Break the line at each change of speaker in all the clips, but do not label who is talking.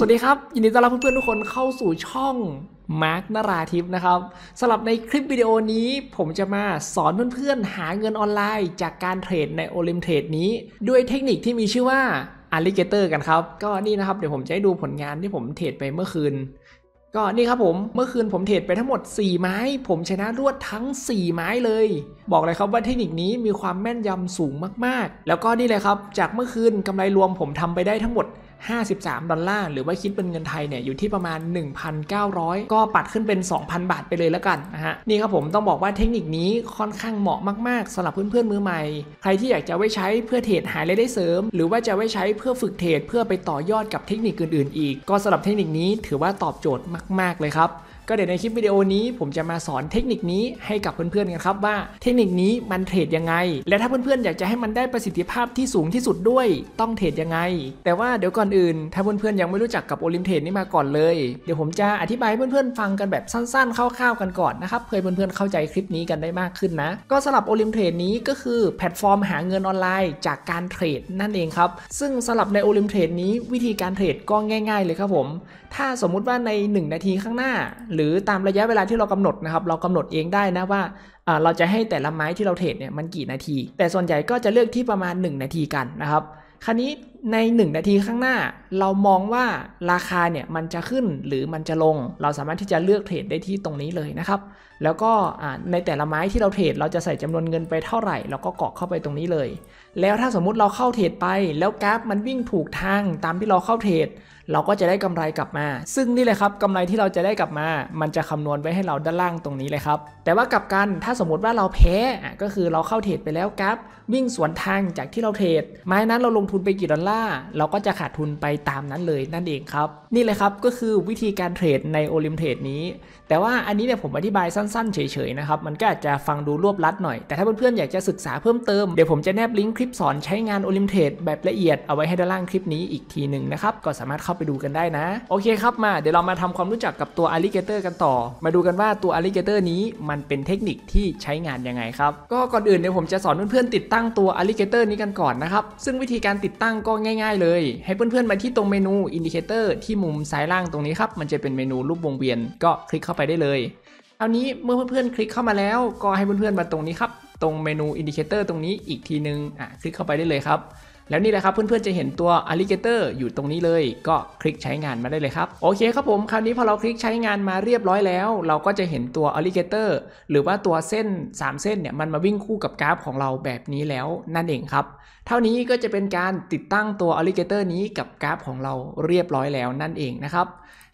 สวัสดีครับยินดีต้อนรับเพื่อนๆ ทุกคนเข้าสู่ช่องมาร์กนราทิพนะครับสำหรับในคลิปวิดีโอนี้ผมจะมาสอนเพื่อนๆ หาเงินออนไลน์ จากการเทรดในโอลิมเทรดนี้ ด้วยเทคนิคที่มีชื่อว่า Alligator กันครับ ก็นี่นะครับเดี๋ยวผมจะให้ดูผลงานที่ผมเทรดไปเมื่อคืน ก็นี่ครับผม เมื่อคืนผมเทรดไปทั้งหมด 4 ไม้ ผมชนะรวดทั้ง 4 ไม้เลย บอกเลยครับว่าเทคนิคนี้มีความแม่นยำสูงมากๆ แล้วก็นี่เลยครับจากเมื่อคืนกำไรรวมผมทำไปได้ทั้งหมด53ดอลลาร์หรือว่าคิดเป็นเงินไทยเนี่ยอยู่ที่ประมาณ 1,900 ก็ปัดขึ้นเป็น2,000บาทไปเลยแล้วกันนะฮะนี่ครับผมต้องบอกว่าเทคนิคนี้ค่อนข้างเหมาะมากๆสำหรับเพื่อนๆมือใหม่ใครที่อยากจะไว้ใช้เพื่อเทรดหายเลยได้เสริม หรือว่าจะไว้ใช้เพื่อฝึกเทรดเพื่อไปต่อยอดกับเทคนิคอื่นๆ อีก ก็สำหรับเทคนิคนี้ถือว่าตอบโจทย์มาก ๆเลยครับก็เดี๋ยวในคลิปวิดีโอนี้ผมจะมาสอนเทคนิคนี้ให้กับเพื่อนๆกันครับว่า เทคนิคนี้มันเทรดยังไง และถ้าเพื่อนๆอยากจะให้มันได้ประสิทธิภาพที่สูงที่สุดด้วยต้องเทรดยังไง แต่ว่าเดี๋ยวก่อนอื่น ถ้าเพื่อนๆยังไม่รู้จักกับโอลิมเทรดนี้มาก่อนเลยเดี๋ยวผมจะอธิบายเพื่อนๆฟังกันแบบสั้นๆคร่าวๆกันก่อนนะครับเพื่อเพื่อนๆเข้าใจคลิปนี้กันได้มากขึ้นนะก็สำหรับโอลิมเทรดนี้ก็คือแพลตฟอร์มหาเงินออนไลน์ จากการเทรดนั่นเองครับซึ่งสำหรับในโอลิมเทรดนี้วิธีการเทรดก็ง่ายๆ เลยครับผมถ้าสมมุติว่าใน1นาทีข้างหน้าหรรือตามระยะเวลาที่เรากำหนดนะครับ เรากำหนดเองได้นะว่าเราจะให้แต่ละไม้ที่เราเทรดเนี่ยมันกี่นาที แต่ส่วนใหญ่ก็จะเลือกที่ประมาณ 1 นาทีกันนะครับคราวนี้ใน1นาทีข้างหน้า เรามองว่าราคาเนี่ยมันจะขึ้นหรือมันจะลง เราสามารถที่จะเลือกเทรดได้ที่ตรงนี้เลยนะครับ แล้วก็ในแต่ละไม้ที่เราเทรดเราจะใส่จำนวนเงินไปเท่าไหร่เราก็กรอกเข้าไปตรงนี้เลย แล้วถ้าสมมุติเราเข้าเทรดไปแล้วกราฟมันวิ่งถูกทางตามที่เราเข้าเทรดเราก็จะได้กำไรกลับมา ซึ่งนี่เลยครับกำไรที่เราจะได้กลับมา มันจะคำนวณไว้ให้เราด้านล่างตรงนี้เลยครับแต่ว่ากลับกันถ้าสมมติว่าเราแพ้ก็คือเราเข้าเทรดไปแล้วกราฟวิ่งสวนทางจากที่เราเทรดไม้นั้นเราลงทุนไปกี่ดอลลาร์ลาร์เราก็จะขาดทุนไปตามนั้นเลยนั่นเองครับ นี่เลยครับก็คือวิธีการเทรดในโอลิมเทรดนี้ แต่ว่าอันนี้เนี่ยผมอธิบายสั้นๆเฉยๆนะครับ มันก็อาจจะฟังดูรวบลัดหน่อยแต่ถ้าเพื่อนๆอยากจะศึกษาเพิ่มเติมเดี๋ยวผมจะแนบลิงก์คลิปสอนใช้งานโอลิมเทรดแบบละเอียดเอาไว้ให้ด้านล่างคลิปนี้อีกทีหนึ่งนะครับ ก็สามารถเข้าไปดูกันได้นะ โอเคครับมาเดี๋ยวเรามาทำความรู้จักกับตัว alligator กันต่อ มาดูกันว่าตัว alligator นี้มันเป็นเทคนิคที่ใช้งานยังไงครับก็ก่อนอื่นเดี๋ยวผมจะสอนเพื่อนๆติดตั้งตัว a ิเกเตอร์นี้กันก่อนนะครับซึ่งวิธีการติดตั้งก็ง่ายๆเลยให้เพื่อนๆมาที่ตรงเมนูอินดิเคเตอร์ที่มุมซ้ายล่างตรงนี้ครับมันจะเป็นเมนูรูปวงเวียน ก็คลิกเข้าไปได้เลยคราวนี้เมื่อเพื่อนๆคลิกเข้ามาแล้ว ก็ให้เพื่อนๆมาตรงนี้ครับตรงเมนูอินดิเคเตอร์ตรงนี้อีกทีนึงอ่ะคลิกเข้าไปได้เลยครับแล้วนี่แหละครับเพื่อนๆจะเห็นตัว Alligator อยู่ตรงนี้เลยก็คลิกใช้งานมาได้เลยครับ โอเคครับผมคราวนี้พอเราคลิกใช้งานมาเรียบร้อยแล้ว เราก็จะเห็นตัว Alligator หรือว่าตัวเส้น 3 เส้นเนี่ยมันมาวิ่งคู่กับกราฟ ของเราแบบนี้แล้วนั่นเองครับเท่านี้ก็จะเป็นการติดตั้งตัว Alligator นี้กับกราฟ ของเราเรียบร้อยแล้วนั่นเองนะครับ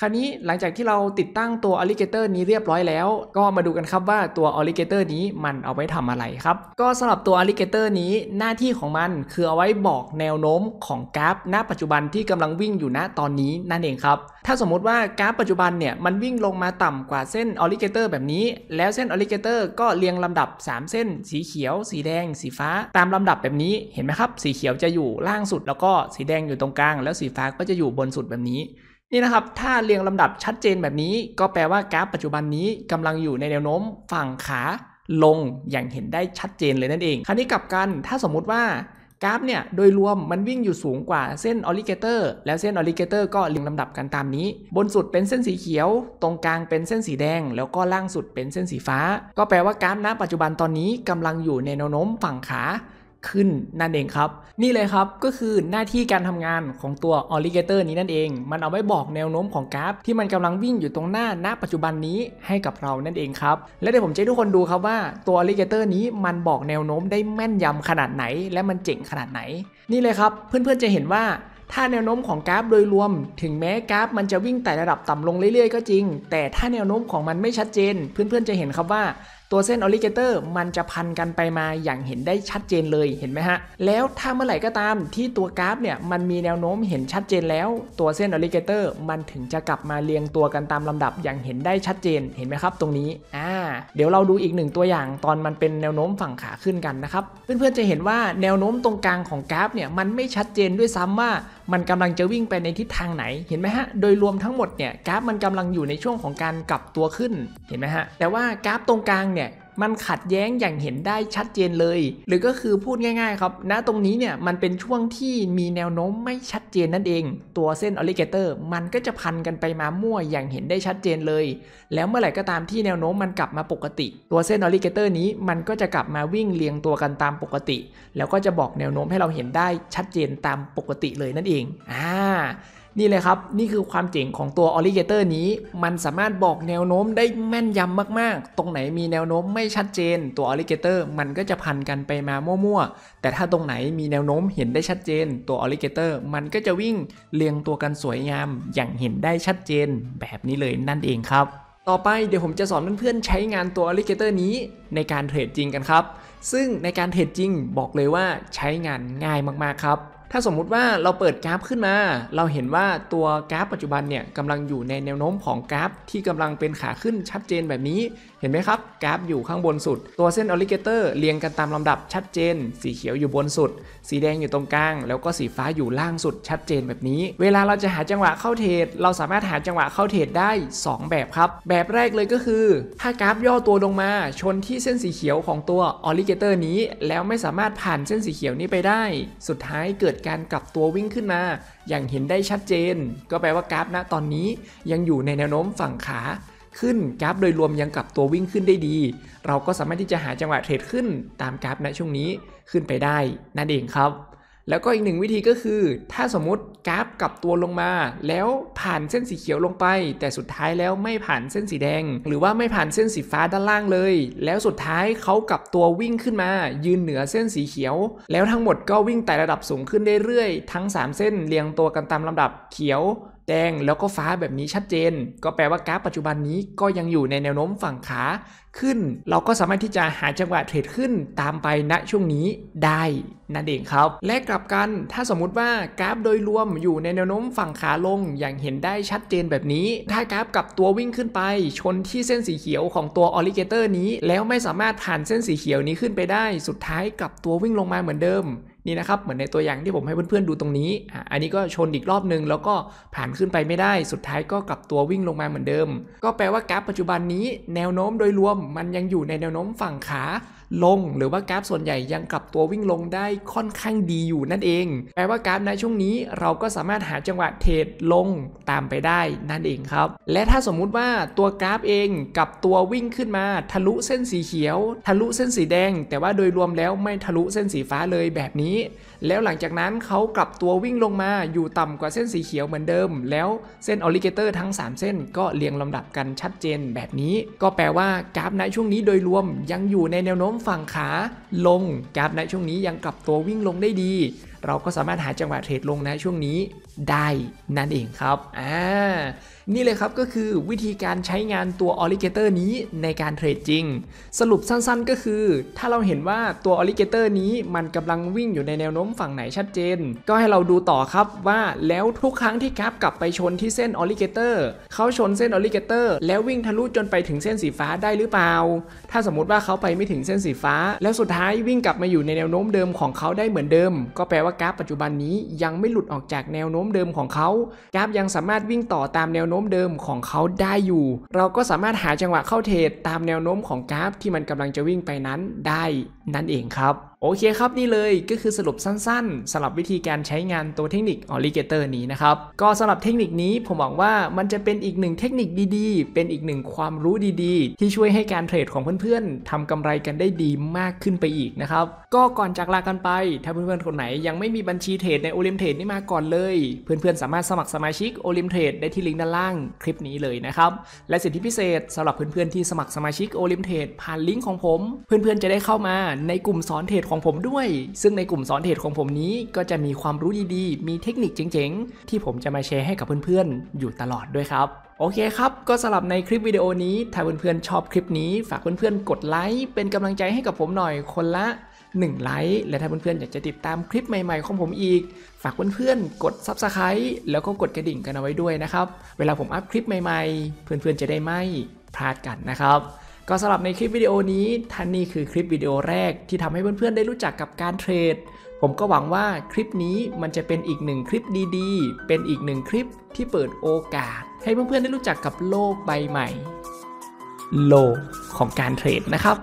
คราวนี้หลังจากที่เราติดตั้งตัว Alligator นี้เรียบร้อยแล้ว ก็มาดูกันครับว่าตัว Alligator นี้มันเอาไว้ทำอะไรครับก็สำหรับตัว Alligator นี้หน้าที่ของมันคือเอาไว้บอกอกแนวโน้มของกราฟ ณ ปัจจุบันที่กำลังวิ่งอยู่ณ ตอนนี้นั่นเองครับ ถ้าสมมุติว่ากราฟ ปัจจุบันเนี่ย มันวิ่งลงมาต่ำกว่าเส้นออริเกเตอร์แบบนี้ แล้วเส้นออริเกเตอร์ก็เรียงลำดับ 3 เส้น สีเขียว สีแดง สีฟ้าตามลำดับแบบนี้เห็นไหมครับ สีเขียวจะอยู่ล่างสุดแล้วก็สีแดงอยู่ตรงกลางแล้วสีฟ้าก็จะอยู่บนสุดแบบนี้นี่นะครับถ้าเรียงลำดับชัดเจนแบบนี้ ก็แปลว่ากราฟปัจจุบันนี้กำลังอยู่ในแนวโน้มฝั่งขา ลงอย่างเห็นได้ชัดเจนเลยนั่นเองคราวนี้กลับกันถ้าสมมุติว่ากราฟเนี่ยโดยรวมมันวิ่งอยู่สูงกว่าเส้นออริเกเตอร์แล้วเส้นออริเกเตอร์ก็เรียงลำดับกันตามนี้ บนสุดเป็นเส้นสีเขียว ตรงกลางเป็นเส้นสีแดง แล้วก็ล่างสุดเป็นเส้นสีฟ้า ก็แปลว่ากราฟณปัจจุบันตอนนี้กำลังอยู่ในแนวโน้มฝั่งขาขึ้นนั่นเองครับ นี่เลยครับก็คือหน้าที่การทำงานของตัว alligator นี้นั่นเอง มันเอาไว้บอกแนวโน้มของกราฟ ที่มันกำลังวิ่งอยู่ตรงหน้าณปัจจุบันนี้ให้กับเรานั่นเองครับ และเดี๋ยวผมจะให้ทุกคนดูครับว่าตัว alligator นี้มันบอกแนวโน้มได้แม่นยำขนาดไหน และมันเจ๋งขนาดไหน นี่เลยครับ เพื่อนๆจะเห็นว่าถ้าแนวโน้มของกราฟโดยรวม ถึงแม้กราฟ มันจะวิ่งแต่ระดับต่ำลงเรื่อยๆก็จริง แต่ถ้าแนวโน้มของมันไม่ชัดเจน เพื่อนๆจะเห็นครับว่าตัวเส้นออริเกเตอร์มันจะพันกันไปมาอย่างเห็นได้ชัดเจนเลยเห็นไหมฮะแล้วถ้าเมื่อไหร่ก็ตามที่ตัวกราฟเนี่ยมันมีแนวโน้มเห็นชัดเจนแล้ว ตัวเส้นออริเกเตอร์มันถึงจะกลับมาเรียงตัวกันตามลำดับอย่างเห็นได้ชัดเจนเห็นไหมครับ ตรงนี้อ่าเดี๋ยวเราดูอีกหนึ่งตัวอย่าง ตอนมันเป็นแนวโน้มฝั่งขาขึ้นกันนะครับเพื่อนๆ จะเห็นว่าแนวโน้มตรงกลางของกราฟเนี่ยมันไม่ชัดเจนด้วยซ้ำว่ามันกำลังจะวิ่งไปในทิศทางไหนเห็นไหมฮะ โดยรวมทั้งหมดเนี่ย กราฟมันกำลังอยู่ในช่วงของการกลับตัวขึ้น เห็นไหมฮะ แต่ว่ากราฟตรงกลางเนี่ยมันขัดแย้งอย่างเห็นได้ชัดเจนเลย หรือก็คือพูดง่าย ๆ ครับ ณ ตรงนี้เนี่ยมันเป็นช่วงที่มีแนวโน้มไม่ชัดเจนนั่นเอง ตัวเส้นออลิเกเตอร์มันก็จะพันกันไปมามั่วอย่างเห็นได้ชัดเจนเลย แล้วเมื่อไหร่ก็ตามที่แนวโน้มมันกลับมาปกติ ตัวเส้นออลิเกเตอร์นี้มันก็จะกลับมาวิ่งเรียงตัวกันตามปกติ แล้วก็จะบอกแนวโน้มให้เราเห็นได้ชัดเจนตามปกติเลยนั่นเอง อ่านี่เลยครับ นี่คือความเจ๋งของตัวออริเกเตอร์นี้ มันสามารถบอกแนวโน้มได้แม่นยำมาก ๆ ตรงไหนมีแนวโน้มไม่ชัดเจน ตัวออริเกเตอร์ มันก็จะพันกันไปมามั่ว ๆ แต่ถ้าตรงไหนมีแนวโน้มเห็นได้ชัดเจน ตัวออริเกเตอร์มันก็จะวิ่งเรียงตัวกันสวยงาม อย่างเห็นได้ชัดเจน แบบนี้เลยนั่นเองครับ ต่อไปเดี๋ยวผมจะสอนเพื่อน ๆ ใช้งานตัวออริเกเตอร์นี้ ในการเทรดจริงกันครับ ซึ่งในการเทรดจริงบอกเลยว่าใช้งานง่ายมาก ๆ ครับถ้าสมมุติว่าเราเปิดกราฟขึ้นมา เราเห็นว่าตัวกราฟ ปัจจุบันเนี่ยกำลังอยู่ในแนวโน้มของกราฟ ที่กำลังเป็นขาขึ้นชัดเจนแบบนี้ เห็นไหมครับ กราฟอยู่ข้างบนสุด ตัวเส้นออลิเกเตอร์เรียงกันตามลำดับชัดเจน สีเขียวอยู่บนสุด สีแดงอยู่ตรงกลาง แล้วก็สีฟ้าอยู่ล่างสุดชัดเจนแบบนี้ เวลาเราจะหาจังหวะเข้าเทรด เราสามารถหาจังหวะเข้าเทรดได้ 2 แบบครับ แบบแรกเลยก็คือ ถ้ากราฟย่อตัวลงมาชนที่เส้นสีเขียวของตัวออลิเกเตอร์นี้ แล้วไม่สามารถผ่านเส้นสีเขียวนี้ไปได้ สุดท้ายเกิดการกลับตัววิ่งขึ้นมาอย่างเห็นได้ชัดเจน ก็แปลว่ากราฟณตอนนี้ยังอยู่ในแนวโน้มฝั่งขา ขึ้นกราฟ โดยรวมยังกลับตัววิ่งขึ้นได้ดี เราก็สามารถที่จะหาจังหวะเทรดขึ้นตามกราฟณช่วงนี้ขึ้นไปได้ นั่นเองครับแล้วก็อีกหนึ่งวิธีก็คือ ถ้าสมมติกราฟกลับตัวลงมาแล้วผ่านเส้นสีเขียวลงไป แต่สุดท้ายแล้วไม่ผ่านเส้นสีแดงหรือว่าไม่ผ่านเส้นสีฟ้าด้านล่างเลย แล้วสุดท้ายเขากลับตัววิ่งขึ้นมา ยืนเหนือเส้นสีเขียว แล้วทั้งหมดก็วิ่งแต่ระดับสูงขึ้นเรื่อยๆทั้ง 3เส้นเรียงตัวกันตามลำดับเขียวแดงแล้วก็ฟ้าแบบนี้ชัดเจน ก็แปลว่ากราฟปัจจุบันนี้ก็ยังอยู่ในแนวโน้มฝั่งขาขึ้น เราก็สามารถที่จะหาจังหวะเทรดขึ้นตามไปณช่วงนี้ได้ นั่นเองครับและกลับกัน ถ้าสมมุติว่ากราฟ โดยรวมอยู่ในแนวโน้มฝั่งขาลงอย่างเห็นได้ชัดเจนแบบนี้ ถ้ากราฟกับตัววิ่งขึ้นไปชนที่เส้นสีเขียวของตัวออลิเกเตอร์นี้ แล้วไม่สามารถผ่านเส้นสีเขียวนี้ขึ้นไปได้ สุดท้ายกลับตัววิ่งลงมาเหมือนเดิมนี่นะครับเหมือนในตัวอย่างที่ผมให้เพื่อนๆดูตรงนี้ อันนี้ก็ชนอีกรอบนึง แล้วก็ผ่านขึ้นไปไม่ได้สุดท้ายก็กลับตัววิ่งลงมาเหมือนเดิม ก็แปลว่ากราฟปัจจุบันนี้แนวโน้มโดยรวมมันยังอยู่ในแนวโน้มฝั่งขาลงหรือว่ากราฟส่วนใหญ่ยังกลับตัววิ่งลงได้ค่อนข้างดีอยู่นั่นเอง แปลว่ากราฟในช่วงนี้เราก็สามารถหาจังหวะเทรดลงตามไปได้นั่นเองครับ และถ้าสมมุติว่าตัวกราฟเองกับตัววิ่งขึ้นมาทะลุเส้นสีเขียว ทะลุเส้นสีแดง แต่ว่าโดยรวมแล้วไม่ทะลุเส้นสีฟ้าเลยแบบนี้ แล้วหลังจากนั้นเขากลับตัววิ่งลงมาอยู่ต่ำกว่าเส้นสีเขียวเหมือนเดิมแล้วเส้นออลิเกเตอร์ทั้ง 3 เส้น ก็เรียงลำดับกันชัดเจน แบบนี้ก็แปลว่ากราฟในช่วงนี้โดยรวมยังอยู่ในแนวโน้มฝั่งขาลง กราฟนช่วงนี้ยังกลับตัววิ่งลงได้ดี เราก็สามารถหาจังหวะเทรดลงในช่วงนี้ได้นั่นเองครับ อ่า นี่เลยครับก็คือวิธีการใช้งานตัวล l l i g a t o r นี้ในการเทรดจริง สรุปสั้นๆ ก็คือถ้าเราเห็นว่าตัวล l l i g a t o r นี้มันกำลังวิ่งอยู่ในแนวโน้มฝั่งไหนชัดเจน ก็ให้เราดูต่อครับว่าแล้วทุกครั้งที่กราฟกลับไปชนที่เส้นล l l i g a t o r เขาชนเส้นล l l i g a t o r แล้ววิ่งทะลุจนไปถึงเส้นสีฟ้าได้หรือเปล่า ถ้าสมมติว่าเขาไปไม่ถึงเส้นสีฟ้า แล้วสุดท้ายวิ่งกลับมาอยู่ในแนวโน้มเดิมของเขาได้เหมือนเดิม ก็แปลว่ากราฟปัจจุบันนี้ยังไม่หลุดออกจากแนวโน้ม้มเดิมของเขากรายังสามารถวิ่งต่อตามแนวโน้มเดิมของเขาได้อยู่ เราก็สามารถหาจังหวะเข้าเทรดตามแนวโน้มของแกราที่มันกำลังจะวิ่งไปนั้นได้นั่นเองครับ โอเคครับนี่เลยก็คือสรุปสั้นๆสำหรับวิธีการใช้งานตัวเทคนิคออริเกเตอร์นี้นะครับก็สำหรับเทคนิคนี้ผมหวังว่ามันจะเป็นอีกหนึ่งเทคนิคดี ๆ เป็นอีกหนึ่งความรู้ดีๆ ที่ช่วยให้การเทรดของเพื่อนๆทำกำไรกันได้ดีมากขึ้นไปอีกนะครับก็ก่อนจากลากันไปถ้าเพื่อนๆคนไหนยังไม่มีบัญชีเทรดในโอลิมเทรดนี่มาก่อนเลยเพื่อนๆสามารถสมัครสมาชิกโอลิมเทรดได้ที่ลิงก์ด้านล่างคลิปนี้เลยนะครับ และสิทธิพิเศษสำหรับเพื่อนๆที่สมัครสมาชิกโอลิมเทรดผ่านลิงก์ของผม เพื่อนๆจะได้เข้ามาในกลุ่มสอนเทรดของผมด้วย ซึ่งในกลุ่มสอนเทรดของผมนี้ก็จะมีความรู้ดีๆ มีเทคนิคเจ๋งๆที่ผมจะมาแชร์ให้กับเพื่อนๆ อยู่ตลอดด้วยครับโอเคครับก็สลับในคลิปวิดีโอนี้ถ้าเพื่อนๆชอบคลิปนี้ฝากเพื่อนๆกดไลค์เป็นกำลังใจให้กับผมหน่อยคนละ1 ไลค์และถ้าเพื่อนๆอยากจะติดตามคลิปใหม่ๆ ของผมอีก ฝากเพื่อนๆกด Subscribe แล้วก็กดกระดิ่งกันเอาไว้ด้วยนะครับ เวลาผมอัพคลิปใหม่ๆ เพื่อนๆจะได้ไม่พลาดกันนะครับ ก็สำหรับในคลิปวิดีโอนี้ท่านนี่คือคลิปวิดีโอแรกที่ทำให้เพื่อนๆได้รู้จักกับการเทรดผมก็หวังว่าคลิปนี้มันจะเป็นอีกหนึ่งคลิปดี ๆ เป็นอีกหนึ่งคลิปที่เปิดโอกาส ให้เพื่อนๆได้รู้จักกับโลกใบใหม่โลกของการเทรดนะครับ